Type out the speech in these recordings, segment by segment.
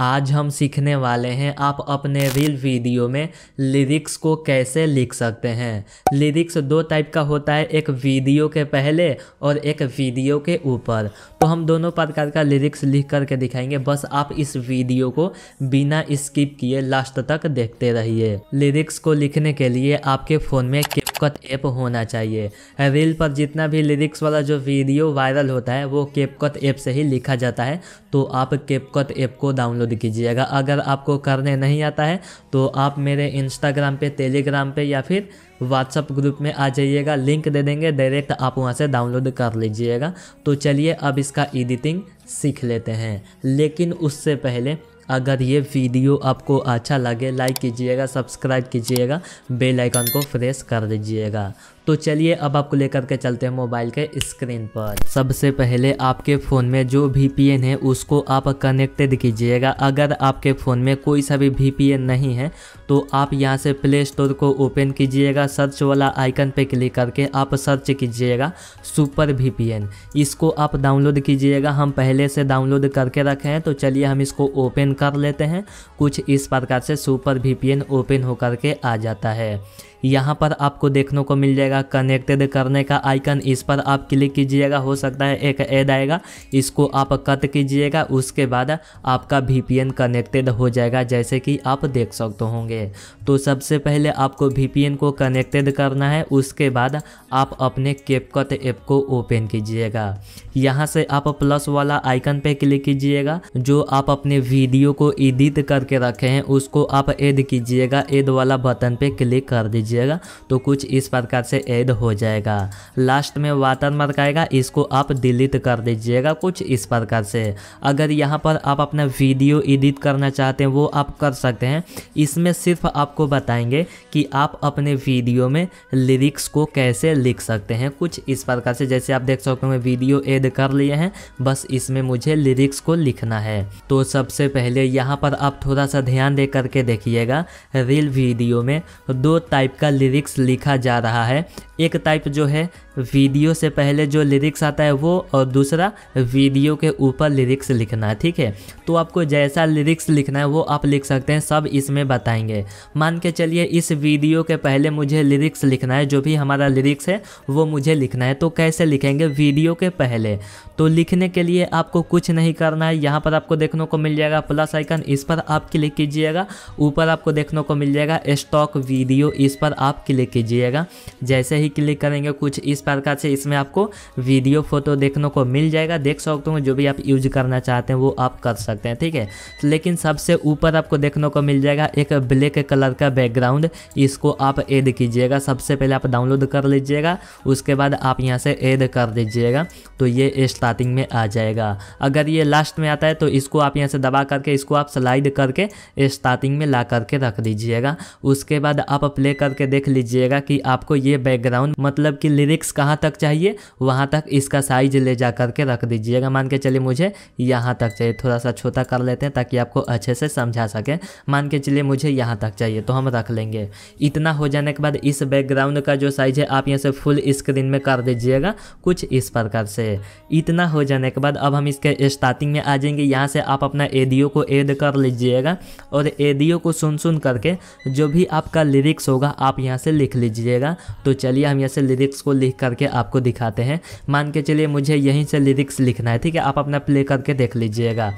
आज हम सीखने वाले हैं आप अपने रील वीडियो में लिरिक्स को कैसे लिख सकते हैं लिरिक्स दो टाइप का होता है एक वीडियो के पहले और एक वीडियो के ऊपर तो हम दोनों प्रकार का लिरिक्स लिख करके दिखाएंगे बस आप इस वीडियो को बिना स्किप किए लास्ट तक देखते रहिए लिरिक्स को लिखने के लिए आपके फ़ोन में आपका ऐप होना चाहिए रील पर जितना भी लिरिक्स वाला जो वीडियो वायरल होता है वो केपकट ऐप से ही लिखा जाता है तो आप केपकट ऐप को डाउनलोड कीजिएगा अगर आपको करने नहीं आता है तो आप मेरे इंस्टाग्राम पे टेलीग्राम पे या फिर व्हाट्सअप ग्रुप में आ जाइएगा लिंक दे देंगे डायरेक्ट आप वहाँ से डाउनलोड कर लीजिएगा तो चलिए अब इसका एडिटिंग सीख लेते हैं लेकिन उससे पहले अगर ये वीडियो आपको अच्छा लगे लाइक कीजिएगा सब्सक्राइब कीजिएगा बेल आइकन को प्रेस कर दीजिएगा तो चलिए अब आपको लेकर के चलते हैं मोबाइल के स्क्रीन पर सबसे पहले आपके फ़ोन में जो वी है उसको आप कनेक्टेड कीजिएगा अगर आपके फ़ोन में कोई सा भी वी नहीं है तो आप यहाँ से प्ले स्टोर को ओपन कीजिएगा सर्च वाला आइकन पे क्लिक करके आप सर्च कीजिएगा सुपर वी इसको आप डाउनलोड कीजिएगा हम पहले से डाउनलोड करके रखे हैं तो चलिए हम इसको ओपन कर लेते हैं कुछ इस प्रकार से सुपर वी ओपन होकर के आ जाता है यहाँ पर आपको देखने को मिल जाएगा कनेक्टेड करने का आइकन इस पर आप क्लिक कीजिएगा हो सकता है एक ऐड आएगा इसको आप कट कीजिएगा उसके बाद आपका वी कनेक्टेड हो जाएगा जैसे कि आप देख सकते होंगे तो सबसे पहले आपको वी को कनेक्टेड करना है उसके बाद आप अपने केपकट ऐप को ओपन कीजिएगा यहाँ से आप प्लस वाला आइकन पर क्लिक कीजिएगा जो आप अपने वीडियो को एडिट करके रखे हैं उसको आप ऐड कीजिएगा ऐड वाला बटन पर क्लिक कर दीजिए कीजिएगा तो कुछ इस प्रकार से ऐड हो जाएगा लास्ट में वाटर मार्क आएगा इसको आप डिलीट कर दीजिएगा कुछ इस प्रकार से अगर यहाँ पर आप अपना वीडियो एडिट करना चाहते हैं वो आप कर सकते हैं इसमें सिर्फ आपको बताएंगे कि आप अपने वीडियो में लिरिक्स को कैसे लिख सकते हैं कुछ इस प्रकार से जैसे आप देख सकते हो वीडियो ऐड कर लिए हैं बस इसमें मुझे लिरिक्स को लिखना है तो सबसे पहले यहाँ पर आप थोड़ा सा ध्यान दे करके देखिएगा रील वीडियो में दो टाइप का लिरिक्स लिखा जा रहा है एक टाइप जो है वीडियो से पहले जो लिरिक्स आता है वो और दूसरा वीडियो के ऊपर लिरिक्स लिखना है ठीक है तो आपको जैसा लिरिक्स लिखना है वो आप लिख सकते हैं सब इसमें बताएंगे मान के चलिए इस वीडियो के पहले मुझे लिरिक्स लिखना है जो भी हमारा लिरिक्स है वो मुझे लिखना है तो कैसे लिखेंगे वीडियो के पहले तो लिखने के लिए आपको कुछ नहीं करना है यहाँ पर आपको देखने को मिल जाएगा प्लस आइकन इस पर आप क्लिक कीजिएगा ऊपर आपको देखने को मिल जाएगा स्टॉक वीडियो इस पर आप क्लिक कीजिएगा जैसे ही क्लिक करेंगे कुछ इस प्रकार से इसमें आपको वीडियो फोटो देखने को मिल जाएगा देख सकते हो जो भी आप यूज करना चाहते हैं वो आप कर सकते हैं ठीक है तो लेकिन सबसे ऊपर आपको देखने को मिल जाएगा एक ब्लैक कलर का बैकग्राउंड इसको आप ऐड कीजिएगा सबसे पहले आप डाउनलोड कर लीजिएगा उसके बाद आप यहाँ से ऐड कर दीजिएगा तो ये स्टार्टिंग में आ जाएगा अगर ये लास्ट में आता है तो इसको आप यहाँ से दबा करके इसको आप स्लाइड करके स्टार्टिंग में ला करके रख दीजिएगा उसके बाद आप प्ले करके देख लीजिएगा कि आपको ये बैकग्राउंड मतलब कि लिरिक्स कहाँ तक चाहिए वहाँ तक इसका साइज ले जा करके रख दीजिएगा मान के चलिए मुझे यहाँ तक चाहिए थोड़ा सा छोटा कर लेते हैं ताकि आपको अच्छे से समझा सकें मान के चलिए मुझे यहाँ तक चाहिए तो हम रख लेंगे इतना हो जाने के बाद इस बैकग्राउंड का जो साइज है आप यहाँ से फुल स्क्रीन में कर दीजिएगा कुछ इस प्रकार से इतना हो जाने के बाद अब हम इसके स्टार्टिंग में आ जाएंगे यहाँ से आप अपना एडियो को एड कर लीजिएगा और एडियो को सुन सुन करके जो भी आपका लिरिक्स होगा आप यहाँ से लिख लीजिएगा तो चलिए हम यहाँ से लिरिक्स को लिख करके आपको दिखाते हैं मान के चलिए मुझे यहीं से लिरिक्स लिखना है ठीक है आप अपना प्ले करके देख लीजिएगा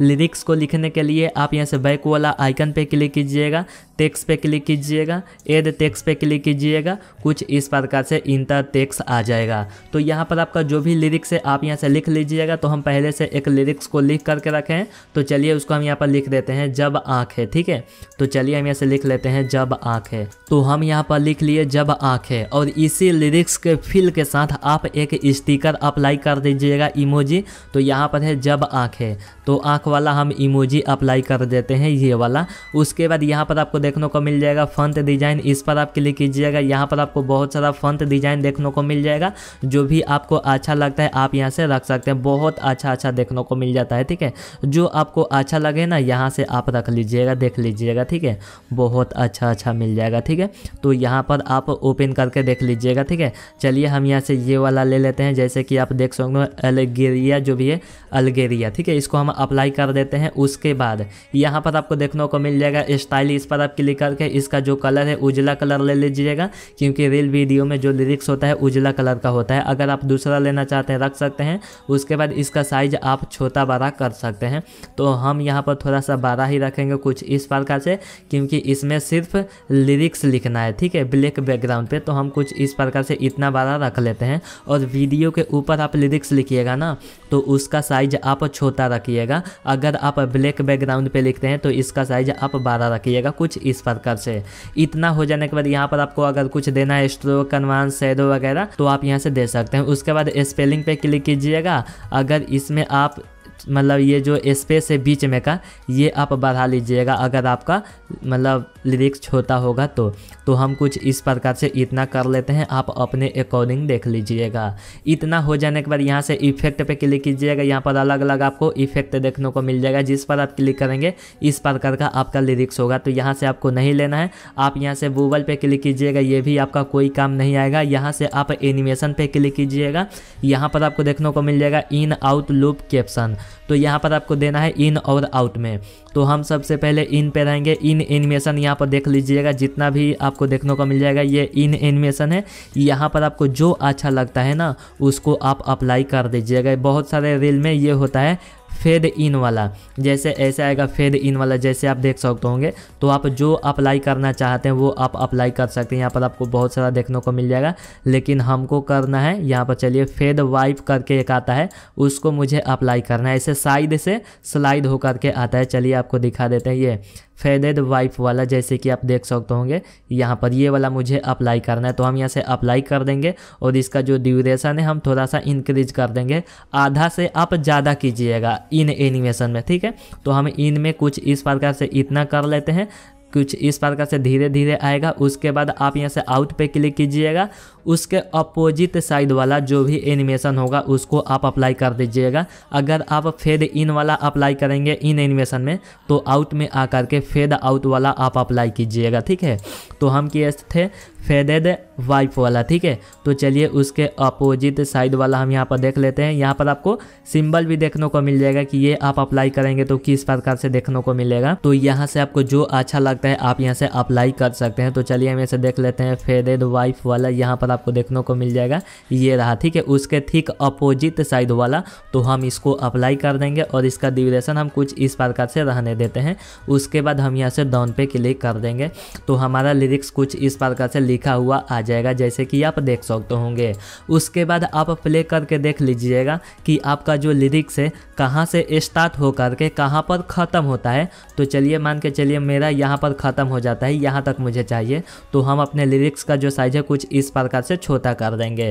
लिरिक्स को लिखने के लिए आप यहाँ से बैक वाला आइकन पे क्लिक कीजिएगा टेक्स्ट पे क्लिक कीजिएगा एड टेक्स्ट पे क्लिक कीजिएगा कुछ इस प्रकार से इंटर टेक्स्ट आ जाएगा तो यहाँ पर आपका जो भी लिरिक्स है आप यहाँ से लिख लीजिएगा तो हम पहले से एक लिरिक्स को लिख करके रखें तो चलिए उसको हम यहाँ पर लिख देते हैं जब आँख है ठीक है तो चलिए हम यहाँ से लिख लेते हैं जब आँख है तो हम यहाँ पर लिख लिए जब आँख है और इसी लिरिक्स के फिल के साथ आप एक स्टिकर अप्लाई कर दीजिएगा इमोजी तो यहाँ पर है जब आँख है तो आँख वाला हम इमोजी अप्लाई कर देते हैं ये वाला उसके बाद यहाँ पर आपको देखने को मिल जाएगा फंत डिज़ाइन इस पर आप क्लिक कीजिएगा यहाँ पर आपको बहुत सारा फंत डिज़ाइन देखने को मिल जाएगा जो भी आपको अच्छा लगता है आप यहाँ से रख सकते हैं बहुत अच्छा अच्छा देखने को मिल जाता है ठीक है जो आपको अच्छा लगे ना यहाँ से आप रख लीजिएगा देख लीजिएगा ठीक है बहुत अच्छा अच्छा मिल जाएगा ठीक है तो यहाँ पर आप ओपन करके देख लीजिएगा ठीक है चलिए हम यहाँ से ये वाला ले लेते हैं जैसे कि आप देख सकते हो अलगेरिया जो भी है अलगेरिया ठीक है इसको हम अप्लाई कर देते हैं उसके बाद यहाँ पर आपको देखने को मिल जाएगा स्टाइल इस पर आप क्लिक करके इसका जो कलर है उजला कलर ले लीजिएगा क्योंकि रील वीडियो में जो लिरिक्स होता है उजला कलर का होता है अगर आप दूसरा लेना चाहते हैं रख सकते हैं उसके बाद इसका साइज आप छोटा बड़ा कर सकते हैं तो हम यहाँ पर थोड़ा सा बड़ा ही रखेंगे कुछ इस प्रकार से क्योंकि इसमें सिर्फ लिरिक्स लिखना है ठीक है ब्लैक बैकग्राउंड पे तो हम कुछ इस प्रकार से इतना बड़ा रख लेते हैं और वीडियो के ऊपर आप लिरिक्स लिखिएगा ना तो उसका साइज आप छोटा रखिएगा अगर आप ब्लैक बैकग्राउंड पे लिखते हैं तो इसका साइज आप बारह रखिएगा कुछ इस प्रकार से इतना हो जाने के बाद यहाँ पर आपको अगर कुछ देना है स्ट्रोक कन्वांस सैडो वगैरह तो आप यहाँ से दे सकते हैं उसके बाद स्पेलिंग पे क्लिक कीजिएगा अगर इसमें आप मतलब ये जो स्पेस है बीच में का ये आप बढ़ा लीजिएगा अगर आपका मतलब लिरिक्स छोटा होगा तो तो हम कुछ इस प्रकार से इतना कर लेते हैं आप अपने अकॉर्डिंग देख लीजिएगा इतना हो जाने के बाद यहाँ से इफेक्ट पे क्लिक कीजिएगा यहाँ पर अलग अलग आपको इफेक्ट देखने को मिल जाएगा जिस पर आप क्लिक करेंगे इस प्रकार का आपका लिरिक्स होगा तो यहाँ से आपको नहीं लेना है आप यहाँ से गूगल पे क्लिक कीजिएगा ये भी आपका कोई काम नहीं आएगा यहाँ से आप एनिमेशन पे क्लिक कीजिएगा यहाँ पर आपको देखने को मिल जाएगा इन आउट लूप कैप्शन तो यहाँ पर आपको देना है इन और आउट में तो हम सबसे पहले इन पे रहेंगे इन एनिमेशन यहाँ पर देख लीजिएगा जितना भी आपको देखने को मिल जाएगा ये इन एनिमेशन है यहाँ पर आपको जो अच्छा लगता है ना उसको आप अप्लाई कर दीजिएगा बहुत सारे रील में ये होता है फेद इन वाला जैसे ऐसे आएगा फेद इन वाला जैसे आप देख सकते होंगे तो आप जो अप्लाई करना चाहते हैं वो आप अप्लाई कर सकते हैं यहाँ पर आपको बहुत सारा देखने को मिल जाएगा लेकिन हमको करना है यहाँ पर चलिए फेद वाइप करके एक आता है उसको मुझे अप्लाई करना है ऐसे साइड से स्लाइड होकर के आता है चलिए आपको दिखा देते हैं ये फेदेड वाइप वाला जैसे कि आप देख सकते होंगे यहाँ पर ये वाला मुझे अप्लाई करना है तो हम यहाँ से अप्लाई कर देंगे और इसका जो ड्यूरेशन है हम थोड़ा सा इंक्रीज कर देंगे आधा से आप ज़्यादा कीजिएगा इन एनिमेशन में ठीक है तो हम इन में कुछ इस प्रकार से इतना कर लेते हैं कुछ इस प्रकार से धीरे धीरे आएगा उसके बाद आप यहाँ से आउट पे क्लिक कीजिएगा उसके अपोजिट साइड वाला जो भी एनिमेशन होगा उसको आप अप्लाई कर दीजिएगा अगर आप फेड इन वाला अप्लाई करेंगे इन एनिमेशन में तो आउट में आकर के फेड आउट वाला आप अप्लाई कीजिएगा ठीक है तो हम किए थे फेडेड वाइप वाला ठीक है तो चलिए उसके अपोजिट साइड वाला हम यहाँ पर देख लेते हैं यहाँ पर आपको सिंबल भी देखने को मिल जाएगा कि ये आप अप्लाई करेंगे तो किस प्रकार से देखने को मिलेगा तो यहाँ से आपको जो अच्छा लगता है आप यहाँ से अप्लाई कर सकते हैं तो चलिए हम यहाँ से देख लेते हैं फेडेड वाइफ वाला यहाँ पर आपको देखने को मिल जाएगा ये रहा ठीक है उसके ठीक अपोजिट साइड वाला तो हम इसको अप्लाई कर देंगे और इसका ड्यूरेशन हम कुछ इस प्रकार से रहने देते हैं उसके बाद हम यहाँ से डाउन पे क्लिक कर देंगे तो हमारा लिरिक्स कुछ इस प्रकार से लिखा हुआ आ जाएगा जैसे कि आप देख सकते होंगे उसके बाद आप प्ले करके देख लीजिएगा कि आपका जो लिरिक्स है कहाँ से स्टार्ट हो करके कहाँ पर ख़त्म होता है तो चलिए मान के चलिए मेरा यहाँ पर ख़त्म हो जाता है यहाँ तक मुझे चाहिए तो हम अपने लिरिक्स का जो साइज है कुछ इस प्रकार से छोटा कर देंगे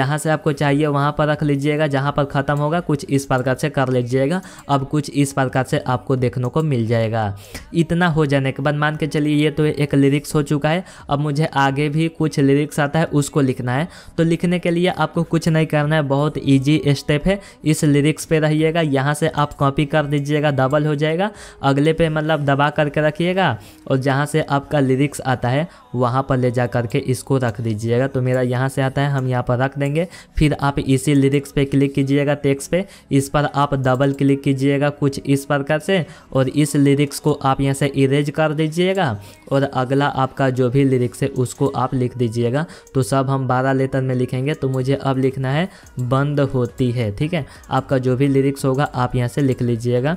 जहाँ से आपको चाहिए वहाँ पर रख लीजिएगा जहाँ पर ख़त्म होगा कुछ इस प्रकार से कर लीजिएगा अब कुछ इस प्रकार से आपको देखने को मिल जाएगा इतना हो जाने के बाद मान के चलिए ये तो एक लिरिक्स हो चुका है अब मुझे आगे भी कुछ लिरिक्स लिरिक्स आता है उसको लिखना है तो लिखने के लिए आपको कुछ नहीं करना है बहुत ईजी स्टेप है इस लिरिक्स पे रहिएगा यहाँ से आप कॉपी कर दीजिएगा डबल हो जाएगा अगले पे मतलब दबा करके रखिएगा और जहाँ से आपका लिरिक्स आता है वहाँ पर ले जा करके इसको रख दीजिएगा तो मेरा यहाँ से आता है हम यहाँ पर रख देंगे फिर आप इसी लिरिक्स पे क्लिक कीजिएगा टेक्स पे इस पर आप डबल क्लिक कीजिएगा कुछ इस प्रकार से और इस लिरिक्स को आप यहाँ से इरेज कर दीजिएगा और अगला आपका जो भी लिरिक्स है उसको आप लिख दीजिए दीजिएगा तो सब हम बारह लेटर में लिखेंगे तो मुझे अब लिखना है बंद होती है ठीक है आपका जो भी लिरिक्स होगा आप यहाँ से लिख लीजिएगा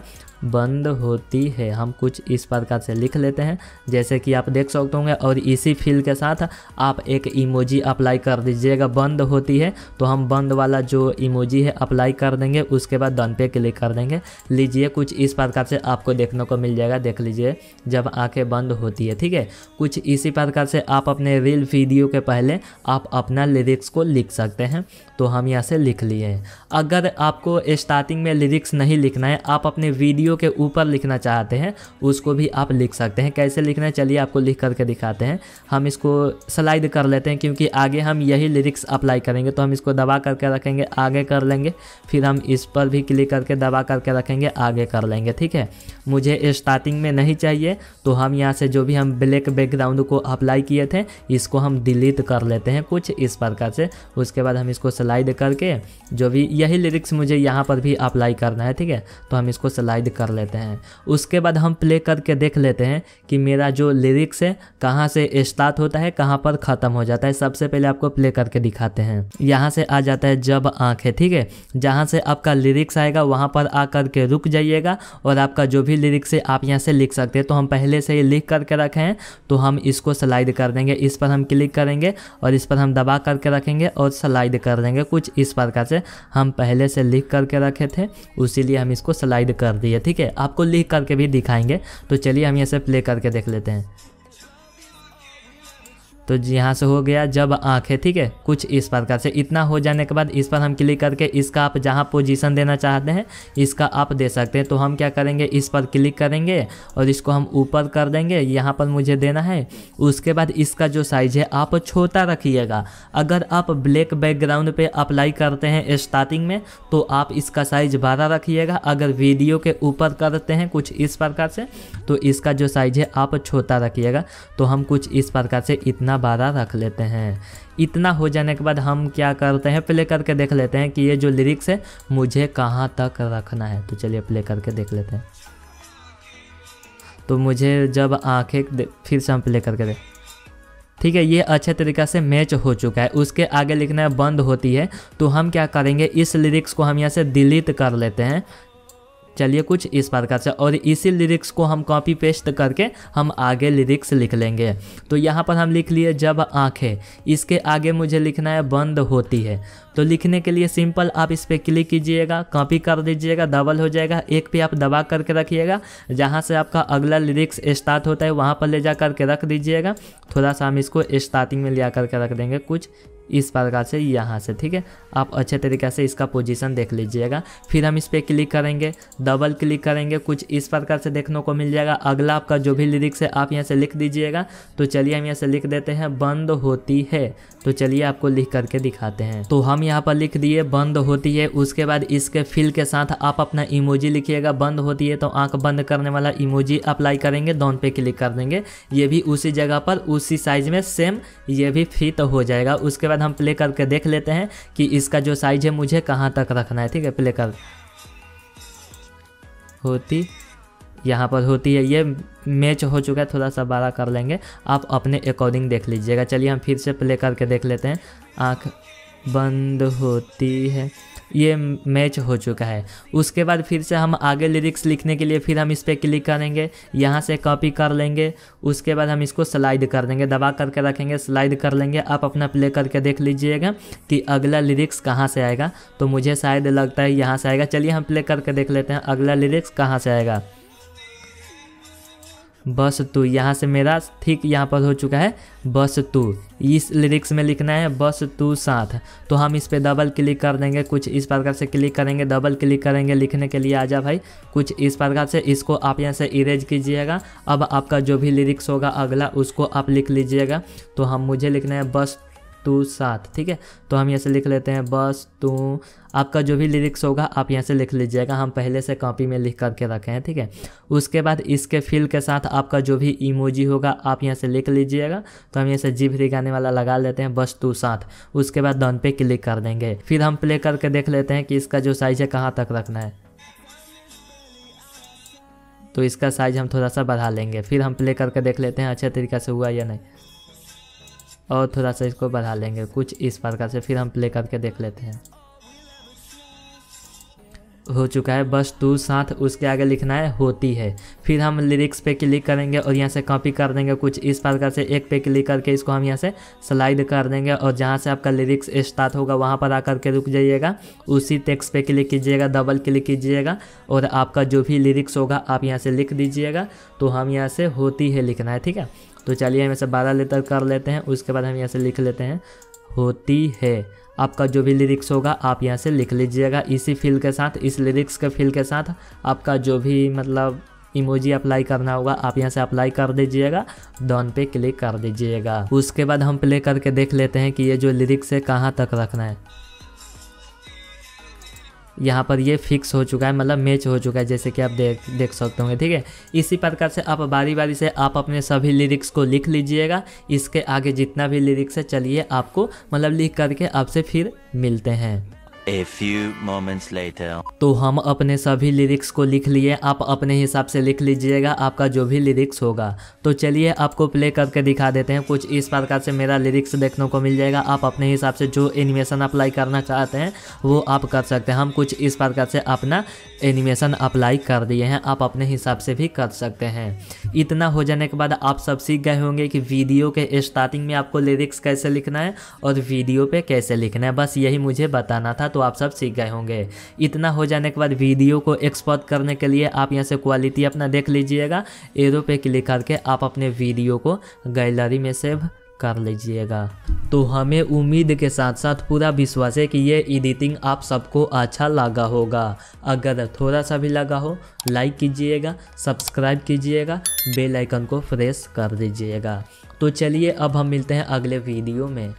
बंद होती है हम कुछ इस प्रकार से लिख लेते हैं जैसे कि आप देख सकते होंगे और इसी फील के साथ आप एक इमोजी अप्लाई कर दीजिएगा बंद होती है तो हम बंद वाला जो इमोजी है अप्लाई कर देंगे उसके बाद डन पे क्लिक कर देंगे लीजिए कुछ इस प्रकार से आपको देखने को मिल जाएगा देख लीजिए जब आंखें बंद होती है ठीक है कुछ इसी प्रकार से आप अपने रील वीडियो के पहले आप अपना लिरिक्स को लिख सकते हैं तो हम यहाँ से लिख लिए हैं अगर आपको स्टार्टिंग में लिरिक्स नहीं लिखना है आप अपने वीडियो के ऊपर लिखना चाहते हैं उसको भी आप लिख सकते हैं कैसे लिखना है चलिए आपको लिख करके दिखाते हैं हम इसको स्लाइड कर लेते हैं क्योंकि आगे हम यही लिरिक्स अप्लाई करेंगे तो हम इसको दबा करके रखेंगे आगे कर लेंगे फिर हम इस पर भी क्लिक करके दबा करके रखेंगे आगे कर लेंगे ठीक है मुझे स्टार्टिंग में नहीं चाहिए तो हम यहाँ से जो भी हम ब्लैक बैकग्राउंड को अप्लाई किए थे इसको हम डिलीट डिलीट कर लेते हैं कुछ इस प्रकार से उसके बाद हम इसको स्लाइड करके जो भी यही लिरिक्स मुझे यहाँ पर भी अप्लाई करना है ठीक है तो हम इसको स्लाइड कर लेते हैं उसके बाद हम प्ले करके देख लेते हैं कि मेरा जो लिरिक्स है कहाँ से स्टार्ट होता है कहाँ पर ख़त्म हो जाता है सबसे पहले आपको प्ले करके दिखाते हैं यहाँ से आ जाता है जब आँखें ठीक है जहाँ से आपका लिरिक्स आएगा वहाँ पर आ करके रुक जाइएगा और आपका जो भी लिरिक्स है आप यहाँ से लिख सकते हैं तो हम पहले से ही लिख करके रखें तो हम इसको स्लाइड कर देंगे इस पर हम क्लिक करेंगे करेंगे और इस पर हम दबा करके रखेंगे और स्लाइड कर देंगे कुछ इस प्रकार से हम पहले से लिख करके रखे थे उसीलिए हम इसको स्लाइड कर दिए ठीक है आपको लिख करके भी दिखाएंगे तो चलिए हम इसे प्ले करके देख लेते हैं तो यहाँ से हो गया जब आँखें ठीक है कुछ इस प्रकार से इतना हो जाने के बाद इस पर हम क्लिक करके इसका आप जहाँ पोजीशन देना चाहते हैं इसका आप दे सकते हैं तो हम क्या करेंगे इस पर क्लिक करेंगे और इसको हम ऊपर कर देंगे यहाँ पर मुझे देना है उसके बाद इसका जो साइज़ है आप छोटा रखिएगा अगर आप ब्लैक बैकग्राउंड पर अप्लाई करते हैं स्टार्टिंग में तो आप इसका साइज़ बारह रखिएगा अगर वीडियो के ऊपर करते हैं कुछ इस प्रकार से तो इसका जो साइज़ है आप छोटा रखिएगा तो हम कुछ इस प्रकार से इतना इतना बारा रख लेते हैं इतना हो जाने के बाद हम क्या करते हैं प्ले करके देख लेते हैं कि ये जो लिरिक्स है मुझे कहाँ तक रखना है तो चलिए प्ले करके देख लेते हैं तो मुझे जब आँखें फिर से हम प्ले करके देख ठीक है ये अच्छे तरीका से मैच हो चुका है उसके आगे लिखना बंद होती है तो हम क्या करेंगे इस लिरिक्स को हम यहाँ से डिलीट कर लेते हैं चलिए कुछ इस प्रकार से और इसी लिरिक्स को हम कॉपी पेस्ट करके हम आगे लिरिक्स लिख लेंगे तो यहाँ पर हम लिख लिए जब आँखें इसके आगे मुझे लिखना है बंद होती है तो लिखने के लिए सिंपल आप इस पर क्लिक कीजिएगा कॉपी कर दीजिएगा डबल हो जाएगा एक पे आप दबा करके रखिएगा जहाँ से आपका अगला लिरिक्स स्टार्ट होता है वहाँ पर ले जा करके रख दीजिएगा थोड़ा सा हम इसको स्टार्टिंग में ले करके रख देंगे कुछ इस प्रकार से यहाँ से ठीक है आप अच्छे तरीके से इसका पोजीशन देख लीजिएगा फिर हम इस पर क्लिक करेंगे डबल क्लिक करेंगे कुछ इस प्रकार से देखने को मिल जाएगा अगला आपका जो भी लिरिक्स है आप यहाँ से लिख दीजिएगा तो चलिए हम यहाँ से लिख देते हैं बंद होती है तो चलिए आपको लिख करके दिखाते हैं तो हम यहाँ पर लिख दिए बंद होती है उसके बाद इसके फिल के साथ आप अपना इमोजी लिखिएगा बंद होती है तो आंख बंद करने वाला इमोजी अप्लाई करेंगे दोन पे क्लिक कर देंगे ये भी उसी जगह पर उसी साइज में सेम ये भी फिट हो जाएगा उसके बाद हम प्ले करके देख लेते हैं कि इसका जो साइज है मुझे कहाँ तक रखना है ठीक है प्ले कर होती यहाँ पर होती है ये मैच हो चुका है थोड़ा सा बड़ा कर लेंगे आप अपने अकॉर्डिंग देख लीजिएगा चलिए हम फिर से प्ले करके देख लेते हैं आँख बंद होती है ये मैच हो चुका है उसके बाद फिर से हम आगे लिरिक्स लिखने के लिए फिर हम इस पर क्लिक करेंगे यहाँ से कॉपी कर लेंगे उसके बाद हम इसको स्लाइड कर देंगे दबा करके रखेंगे स्लाइड कर लेंगे आप अपना प्ले करके देख लीजिएगा कि अगला लिरिक्स कहाँ से आएगा तो मुझे शायद लगता है यहाँ से आएगा चलिए हम प्ले करके देख लेते हैं अगला लिरिक्स कहाँ से आएगा बस तू यहाँ से मेरा ठीक यहाँ पर हो चुका है बस तू इस लिरिक्स में लिखना है बस तू साथ तो हम इस पे डबल क्लिक कर देंगे कुछ इस प्रकार से क्लिक करेंगे डबल क्लिक करेंगे लिखने के लिए आ जा भाई कुछ इस प्रकार से इसको आप यहाँ से इरेज कीजिएगा अब आपका जो भी लिरिक्स होगा अगला उसको आप लिख लीजिएगा तो हम मुझे लिखना है बस तू साथ ठीक है तो हम यहाँ से लिख लेते हैं बस तू आपका जो भी लिरिक्स होगा आप यहाँ से लिख लीजिएगा हम पहले से कॉपी में लिख करके रखे हैं ठीक है उसके बाद इसके फील के साथ आपका जो भी इमोजी होगा आप यहाँ से लिख लीजिएगा तो हम यहाँ से फ्री गाने वाला लगा लेते हैं बस तू साथ उसके बाद डन पे क्लिक कर देंगे फिर हम प्ले करके देख लेते हैं कि इसका जो साइज है कहाँ तक रखना है तो इसका साइज हम थोड़ा सा बढ़ा लेंगे फिर हम प्ले करके देख लेते हैं अच्छे तरीके से हुआ या नहीं और थोड़ा सा इसको बढ़ा लेंगे कुछ इस प्रकार से फिर हम प्ले करके देख लेते हैं हो चुका है बस तू साथ उसके आगे लिखना है होती है फिर हम लिरिक्स पे क्लिक करेंगे और यहाँ से कॉपी कर देंगे कुछ इस प्रकार से एक पे क्लिक करके इसको हम यहाँ से स्लाइड कर देंगे और जहाँ से आपका लिरिक्स स्टार्ट होगा वहाँ पर आकर के रुक जाइएगा उसी टेक्स्ट पे क्लिक कीजिएगा डबल क्लिक कीजिएगा और आपका जो भी लिरिक्स होगा आप यहाँ से लिख दीजिएगा तो हम यहाँ से होती है लिखना है ठीक है तो चलिए हम ऐसे बारह लेटर कर लेते हैं उसके बाद हम यहाँ से लिख लेते हैं होती है आपका जो भी लिरिक्स होगा आप यहाँ से लिख लीजिएगा इसी फील के साथ इस लिरिक्स के फील के साथ आपका जो भी मतलब इमोजी अप्लाई करना होगा आप यहाँ से अप्लाई कर दीजिएगा डॉन पे क्लिक कर दीजिएगा उसके बाद हम प्ले करके देख लेते हैं कि ये जो लिरिक्स है कहाँ तक रखना है यहाँ पर ये फिक्स हो चुका है मतलब मैच हो चुका है जैसे कि आप देख देख सकते होंगे ठीक है इसी प्रकार से आप बारी बारी से आप अपने सभी लिरिक्स को लिख लीजिएगा इसके आगे जितना भी लिरिक्स है चलिए आपको मतलब लिख करके आपसे फिर मिलते हैं A few moments later. तो हम अपने सभी लिरिक्स को लिख लिए आप अपने हिसाब से लिख लीजिएगा आपका जो भी लिरिक्स होगा तो चलिए आपको प्ले करके दिखा देते हैं कुछ इस प्रकार से मेरा लिरिक्स देखने को मिल जाएगा आप अपने हिसाब से जो एनिमेशन अप्लाई करना चाहते हैं वो आप कर सकते हैं हम कुछ इस प्रकार से अपना एनिमेशन अप्लाई कर दिए हैं आप अपने हिसाब से भी कर सकते हैं इतना हो जाने के बाद आप सब सीख गए होंगे कि वीडियो के स्टार्टिंग में आपको लिरिक्स कैसे लिखना है और वीडियो पर कैसे लिखना है बस यही मुझे बताना था तो आप सब सीख गए होंगे इतना हो जाने के बाद वीडियो को एक्सपोर्ट करने के लिए आप यहाँ से क्वालिटी अपना देख लीजिएगा एरो पे क्लिक करके आप अपने वीडियो को गैलरी में सेव कर लीजिएगा तो हमें उम्मीद के साथ साथ पूरा विश्वास है कि ये एडिटिंग आप सबको अच्छा लगा होगा अगर थोड़ा सा भी लगा हो लाइक कीजिएगा सब्सक्राइब कीजिएगा बेल आइकन को प्रेस कर दीजिएगा तो चलिए अब हम मिलते हैं अगले वीडियो में